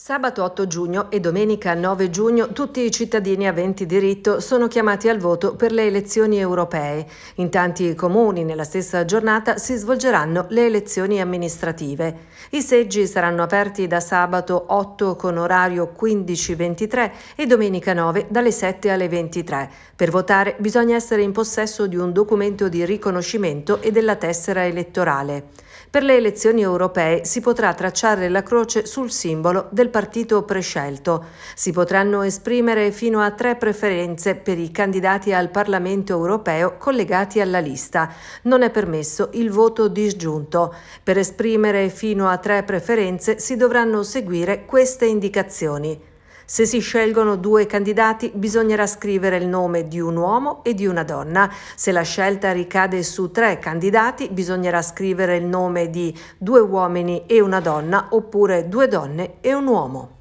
Sabato 8 giugno e domenica 9 giugno tutti i cittadini aventi diritto sono chiamati al voto per le elezioni europee. In tanti comuni nella stessa giornata si svolgeranno le elezioni amministrative. I seggi saranno aperti da sabato 8 con orario 15-23 e domenica 9 dalle 7 alle 23. Per votare bisogna essere in possesso di un documento di riconoscimento e della tessera elettorale. Per le elezioni europee si potrà tracciare la croce sul simbolo del del partito prescelto. Si potranno esprimere fino a tre preferenze per i candidati al Parlamento europeo collegati alla lista. Non è permesso il voto disgiunto. Per esprimere fino a tre preferenze si dovranno seguire queste indicazioni. Se si scelgono due candidati bisognerà scrivere il nome di un uomo e di una donna. Se la scelta ricade su tre candidati bisognerà scrivere il nome di due uomini e una donna oppure due donne e un uomo.